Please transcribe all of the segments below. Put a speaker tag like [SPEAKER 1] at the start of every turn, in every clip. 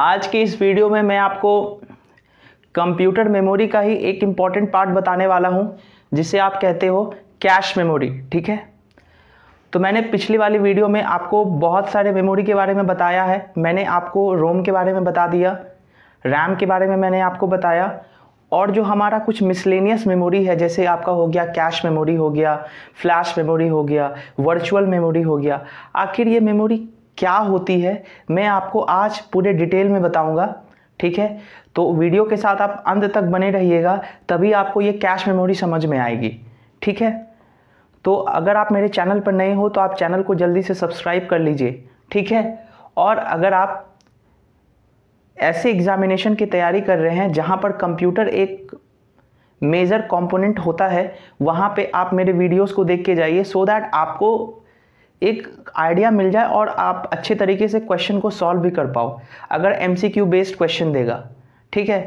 [SPEAKER 1] आज की इस वीडियो में मैं आपको कंप्यूटर मेमोरी का ही एक इम्पॉर्टेंट पार्ट बताने वाला हूँ जिसे आप कहते हो कैश मेमोरी ठीक है तो मैंने पिछली वाली वीडियो में आपको बहुत सारे मेमोरी के बारे में बताया है मैंने आपको रोम के बारे में बता दिया रैम के बारे में मैंने आपको बताया और जो हमारा कुछ मिसलेनियस मेमोरी है जैसे आपका हो गया कैश मेमोरी हो गया फ्लैश मेमोरी हो गया वर्चुअल मेमोरी हो गया आखिर ये मेमोरी क्या होती है मैं आपको आज पूरे डिटेल में बताऊंगा ठीक है तो वीडियो के साथ आप अंत तक बने रहिएगा तभी आपको ये कैश मेमोरी समझ में आएगी ठीक है तो अगर आप मेरे चैनल पर नए हो तो आप चैनल को जल्दी से सब्सक्राइब कर लीजिए ठीक है और अगर आप ऐसे एग्ज़ामिनेशन की तैयारी कर रहे हैं जहाँ पर कंप्यूटर एक मेजर कंपोनेंट होता है वहाँ पे आप मेरे वीडियोस को देख के जाइए सो दैट आपको एक आइडिया मिल जाए और आप अच्छे तरीके से क्वेश्चन को सॉल्व भी कर पाओ अगर एम बेस्ड क्वेश्चन देगा ठीक है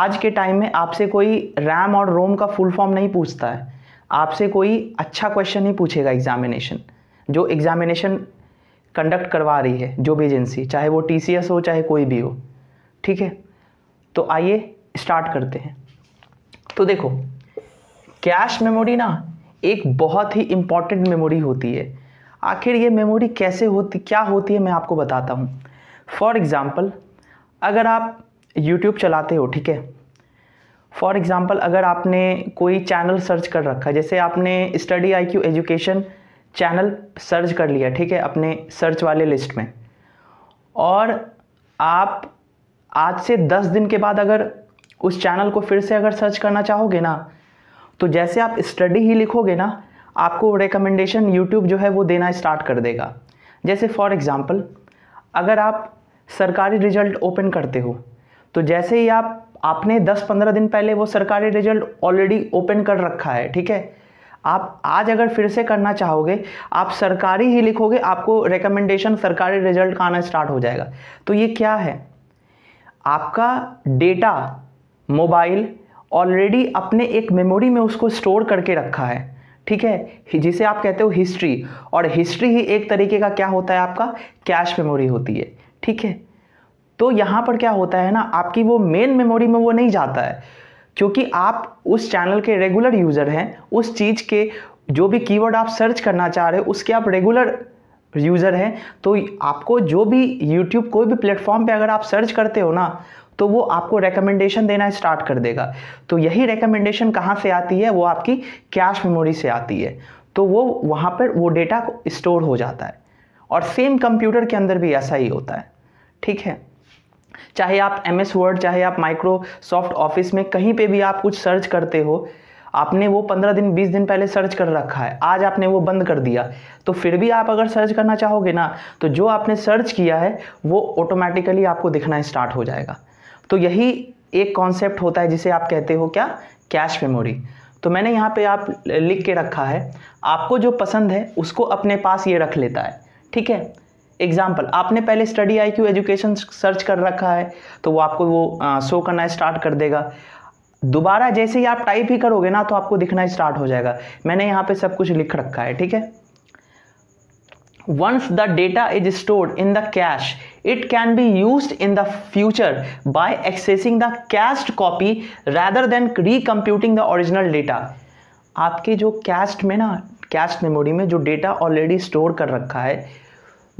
[SPEAKER 1] आज के टाइम में आपसे कोई रैम और रोम का फुल फॉर्म नहीं पूछता है आपसे कोई अच्छा क्वेश्चन ही पूछेगा एग्जामिनेशन जो एग्जामिनेशन कंडक्ट करवा रही है जो भी एजेंसी चाहे वो टी हो चाहे कोई भी हो ठीक है तो आइए स्टार्ट करते हैं तो देखो कैश मेमोरी ना एक बहुत ही इम्पॉर्टेंट मेमोरी होती है आखिर ये मेमोरी कैसे होती क्या होती है मैं आपको बताता हूँ फॉर एग्ज़ाम्पल अगर आप यूट्यूब चलाते हो ठीक है फॉर एग्ज़ाम्पल अगर आपने कोई चैनल सर्च कर रखा जैसे आपने study I Q education channel search कर लिया ठीक है अपने सर्च वाले लिस्ट में और आप आज से दस दिन के बाद अगर उस चैनल को फिर से अगर सर्च करना चाहोगे ना तो जैसे आप स्टडी ही लिखोगे ना आपको रिकमेंडेशन यूट्यूब जो है वो देना स्टार्ट कर देगा जैसे फॉर एग्ज़ाम्पल अगर आप सरकारी रिजल्ट ओपन करते हो तो जैसे ही आप आपने 10-15 दिन पहले वो सरकारी रिजल्ट ऑलरेडी ओपन कर रखा है ठीक है आप आज अगर फिर से करना चाहोगे आप सरकारी ही लिखोगे आपको रिकमेंडेशन सरकारी रिजल्ट का आना स्टार्ट हो जाएगा तो ये क्या है आपका डेटा मोबाइल ऑलरेडी अपने एक मेमोरी में उसको स्टोर करके रखा है ठीक है जिसे आप कहते हो हिस्ट्री और हिस्ट्री ही एक तरीके का क्या होता है आपका कैश मेमोरी होती है ठीक है तो यहाँ पर क्या होता है ना आपकी वो मेन मेमोरी में वो नहीं जाता है क्योंकि आप उस चैनल के रेगुलर यूज़र हैं उस चीज़ के जो भी कीवर्ड आप सर्च करना चाह रहे हो उसके आप रेगुलर यूज़र हैं तो आपको जो भी यूट्यूब कोई भी प्लेटफॉर्म पे अगर आप सर्च करते हो ना तो वो आपको रिकमेंडेशन देना स्टार्ट कर देगा तो यही रिकमेंडेशन कहाँ से आती है वो आपकी कैश मेमोरी से आती है तो वो वहाँ पर वो डेटा स्टोर हो जाता है और सेम कंप्यूटर के अंदर भी ऐसा ही होता है ठीक है चाहे आप एम एस वर्ड चाहे आप माइक्रोसॉफ्ट ऑफिस में कहीं पे भी आप कुछ सर्च करते हो आपने वो पंद्रह दिन बीस दिन पहले सर्च कर रखा है आज आपने वो बंद कर दिया तो फिर भी आप अगर सर्च करना चाहोगे ना तो जो आपने सर्च किया है वो ऑटोमेटिकली आपको दिखना स्टार्ट हो जाएगा तो यही एक कॉन्सेप्ट होता है जिसे आप कहते हो क्या कैश मेमोरी तो मैंने यहाँ पे आप लिख के रखा है आपको जो पसंद है उसको अपने पास ये रख लेता है ठीक है एग्जाम्पल आपने पहले study I Q education search कर रखा है तो वो आपको वो आ, शो करना स्टार्ट कर देगा दोबारा जैसे ही आप टाइप ही करोगे ना तो आपको दिखना स्टार्ट हो जाएगा मैंने यहाँ पे सब कुछ लिख रखा है ठीक है once the data is stored in the cache it can be used in the future by accessing the cached copy rather than recomputing the original data आपके जो कैस्ट में ना कैस्ट मेमोरी में जो डेटा ऑलरेडी स्टोर कर रखा है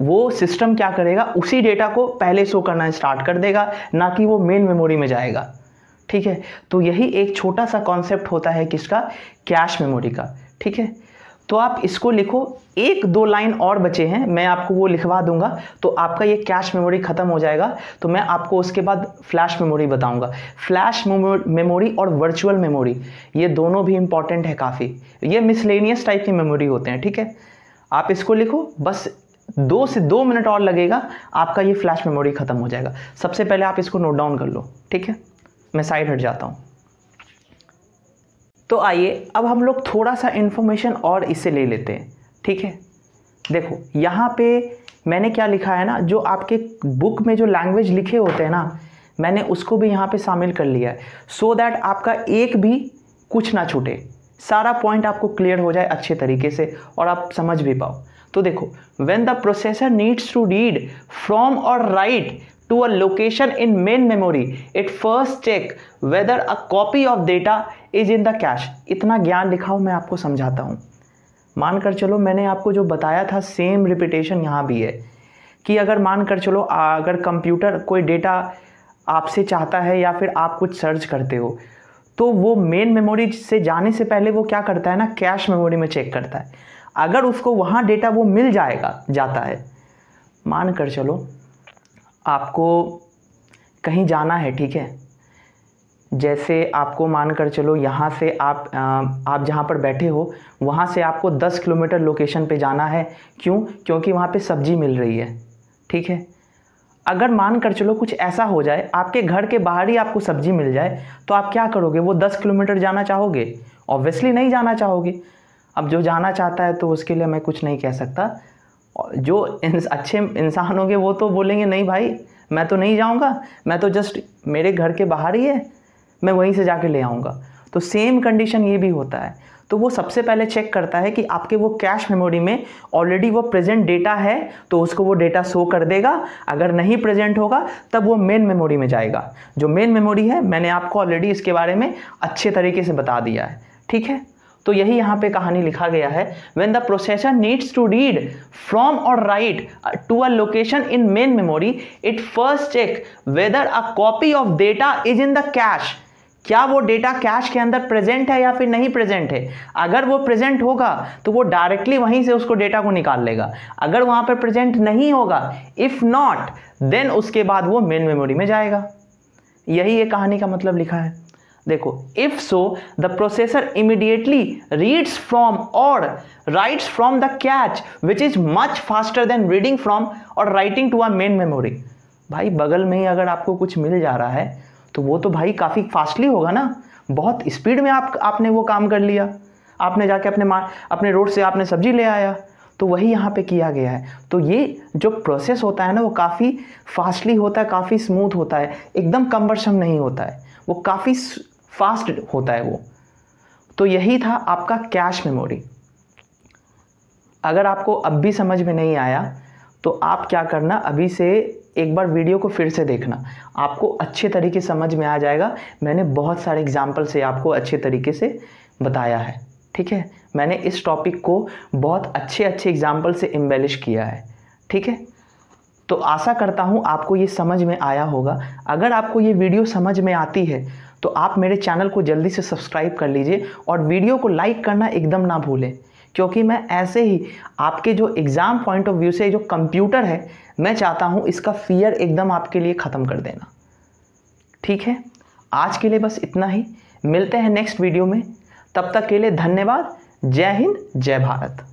[SPEAKER 1] वो सिस्टम क्या करेगा उसी डेटा को पहले शो करना स्टार्ट कर देगा ना कि वो मेन मेमोरी में जाएगा ठीक है तो यही एक छोटा सा कॉन्सेप्ट होता है किसका कैश मेमोरी का ठीक है तो आप इसको लिखो एक दो लाइन और बचे हैं मैं आपको वो लिखवा दूंगा तो आपका ये कैश मेमोरी ख़त्म हो जाएगा तो मैं आपको उसके बाद फ्लैश मेमोरी बताऊंगा फ्लैश मेमोरी और वर्चुअल मेमोरी ये दोनों भी इंपॉर्टेंट है काफ़ी ये मिसलेनियस टाइप की मेमोरी होते हैं ठीक है आप इसको लिखो बस दो से दो मिनट और लगेगा आपका ये फ्लैश मेमोरी ख़त्म हो जाएगा सबसे पहले आप इसको नोट डाउन कर लो ठीक है मैं साइड हट जाता हूँ तो आइए अब हम लोग थोड़ा सा इन्फॉर्मेशन और इसे ले लेते हैं ठीक है देखो यहाँ पे मैंने क्या लिखा है ना जो आपके बुक में जो लैंग्वेज लिखे होते हैं ना मैंने उसको भी यहाँ पे शामिल कर लिया है सो so दैट आपका एक भी कुछ ना छूटे सारा पॉइंट आपको क्लियर हो जाए अच्छे तरीके से और आप समझ भी पाओ तो देखो when the processor needs to read from or write to a location in main memory it first check whether a copy of data is in the cache इतना ज्ञान लिखा मैं आपको समझाता हूँ मान कर चलो मैंने आपको जो बताया था सेम रिपीटेशन यहाँ भी है कि अगर मान कर चलो अगर कंप्यूटर कोई डेटा आपसे चाहता है या फिर आप कुछ सर्च करते हो तो वो मेन मेमोरी से जाने से पहले वो क्या करता है ना कैश मेमोरी में चेक करता है अगर उसको वहाँ डेटा वो मिल जाएगा जाता है मान कर चलो आपको कहीं जाना है ठीक है जैसे आपको मान कर चलो यहाँ से आप आप जहाँ पर बैठे हो वहाँ से आपको 10 किलोमीटर लोकेशन पे जाना है क्यों क्योंकि वहाँ पे सब्जी मिल रही है ठीक है अगर मान कर चलो कुछ ऐसा हो जाए आपके घर के बाहर ही आपको सब्जी मिल जाए तो आप क्या करोगे वो 10 किलोमीटर जाना चाहोगे ऑब्वियसली नहीं जाना चाहोगे अब जो जाना चाहता है तो उसके लिए मैं कुछ नहीं कह सकता जो इंस, अच्छे इंसान होंगे वो तो बोलेंगे नहीं भाई मैं तो नहीं जाऊँगा मैं तो जस्ट मेरे घर के बाहर ही है मैं वहीं से जाके ले आऊँगा तो सेम कंडीशन ये भी होता है तो वो सबसे पहले चेक करता है कि आपके वो कैश मेमोरी में ऑलरेडी वो प्रेजेंट डेटा है तो उसको वो डेटा शो कर देगा अगर नहीं प्रेजेंट होगा तब वो मेन मेमोरी में जाएगा जो मेन मेमोरी है मैंने आपको ऑलरेडी इसके बारे में अच्छे तरीके से बता दिया है ठीक है तो यही यहाँ पे कहानी लिखा गया है when the processor needs to read from or write to a location in main memory it first check whether a copy of data is in the cache क्या वो डेटा कैश के अंदर प्रेजेंट है या फिर नहीं प्रेजेंट है अगर वो प्रेजेंट होगा तो वो डायरेक्टली वहीं से उसको डेटा को निकाल लेगा अगर वहां पर प्रेजेंट नहीं होगा इफ़ नॉट देन उसके बाद वो मेन मेमोरी में जाएगा यही ये कहानी का मतलब लिखा है देखो if so the processor immediately reads from or writes from the cache which is much faster than reading from or writing to a main memory भाई बगल में ही अगर आपको कुछ मिल जा रहा है तो वो तो भाई काफ़ी फास्टली होगा ना बहुत स्पीड में आप आपने वो काम कर लिया आपने जाके अपने मार अपने रोड से आपने सब्जी ले आया तो वही यहाँ पे किया गया है तो ये जो प्रोसेस होता है ना वो काफ़ी फास्टली होता है काफ़ी स्मूथ होता है एकदम कम्बरसम नहीं होता है वो काफ़ी फास्ट होता है वो तो यही था आपका कैश मेमोरी अगर आपको अब भी समझ में नहीं आया तो आप क्या करना अभी से एक बार वीडियो को फिर से देखना आपको अच्छे तरीके समझ में आ जाएगा मैंने बहुत सारे एग्जाम्पल से आपको अच्छे तरीके से बताया है ठीक है मैंने इस टॉपिक को बहुत अच्छे अच्छे एग्जाम्पल से एम्बेलिश किया है ठीक है तो आशा करता हूँ आपको ये समझ में आया होगा अगर आपको ये वीडियो समझ में आती है तो आप मेरे चैनल को जल्दी से सब्सक्राइब कर लीजिए और वीडियो को लाइक करना एकदम ना भूलें क्योंकि मैं ऐसे ही आपके जो एग्ज़ाम पॉइंट ऑफ व्यू से जो कंप्यूटर है मैं चाहता हूँ इसका फियर एकदम आपके लिए ख़त्म कर देना ठीक है आज के लिए बस इतना ही मिलते हैं नेक्स्ट वीडियो में तब तक के लिए धन्यवाद जय हिंद जय भारत